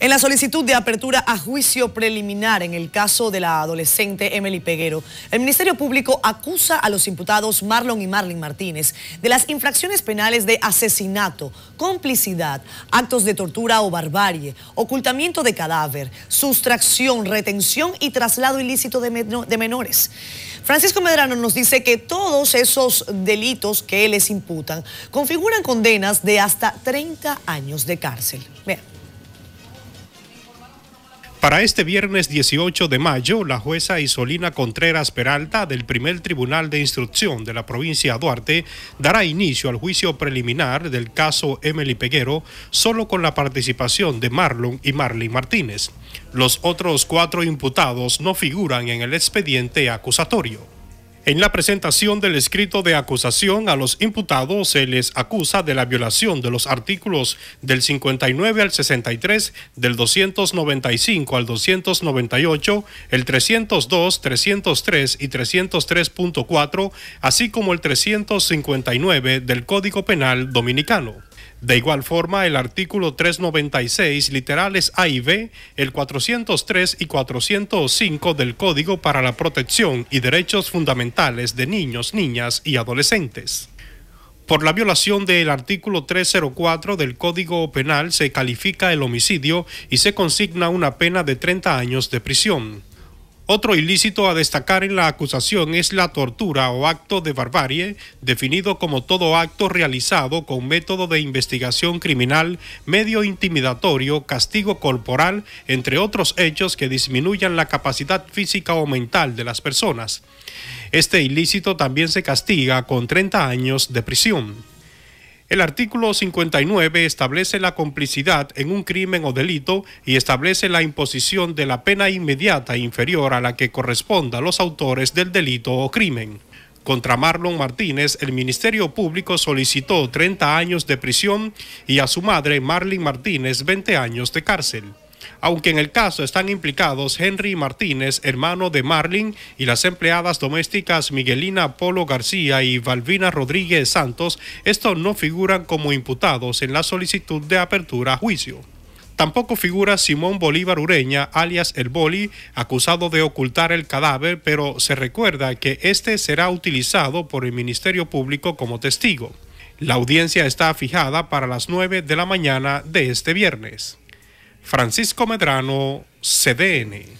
En la solicitud de apertura a juicio preliminar en el caso de la adolescente Emily Peguero, el Ministerio Público acusa a los imputados Marlon y Marlin Martínez de las infracciones penales de asesinato, complicidad, actos de tortura o barbarie, ocultamiento de cadáver, sustracción, retención y traslado ilícito de, menores. Francisco Medrano nos dice que todos esos delitos que les imputan configuran condenas de hasta 30 años de cárcel. Para este viernes 18 de mayo, la jueza Isolina Contreras Peralta del primer Tribunal de Instrucción de la provincia de Duarte dará inicio al juicio preliminar del caso Emily Peguero solo con la participación de Marlon y Marley Martínez. Los otros cuatro imputados no figuran en el expediente acusatorio. En la presentación del escrito de acusación a los imputados se les acusa de la violación de los artículos del 59 al 63, del 295 al 298, el 302, 303 y 303.4, así como el 359 del Código Penal Dominicano. De igual forma, el artículo 396, literales A y B, el 403 y 405 del Código para la Protección y Derechos Fundamentales de Niños, Niñas y Adolescentes. Por la violación del artículo 304 del Código Penal se califica el homicidio y se consigna una pena de 30 años de prisión. Otro ilícito a destacar en la acusación es la tortura o acto de barbarie, definido como todo acto realizado con método de investigación criminal, medio intimidatorio, castigo corporal, entre otros hechos que disminuyan la capacidad física o mental de las personas. Este ilícito también se castiga con 30 años de prisión. El artículo 59 establece la complicidad en un crimen o delito y establece la imposición de la pena inmediata e inferior a la que corresponda a los autores del delito o crimen. Contra Marlon Martínez, el Ministerio Público solicitó 30 años de prisión y a su madre, Marlene Martínez, 20 años de cárcel aunque en el caso están implicados Henry Martínez, hermano de Marlin, y las empleadas domésticas Miguelina Polo García y Valvina Rodríguez Santos, estos no figuran como imputados en la solicitud de apertura a juicio. Tampoco figura Simón Bolívar Ureña, alias El Boli, acusado de ocultar el cadáver, pero se recuerda que este será utilizado por el Ministerio Público como testigo. La audiencia está fijada para las 9 de la mañana de este viernes. Francisco Medrano, CDN.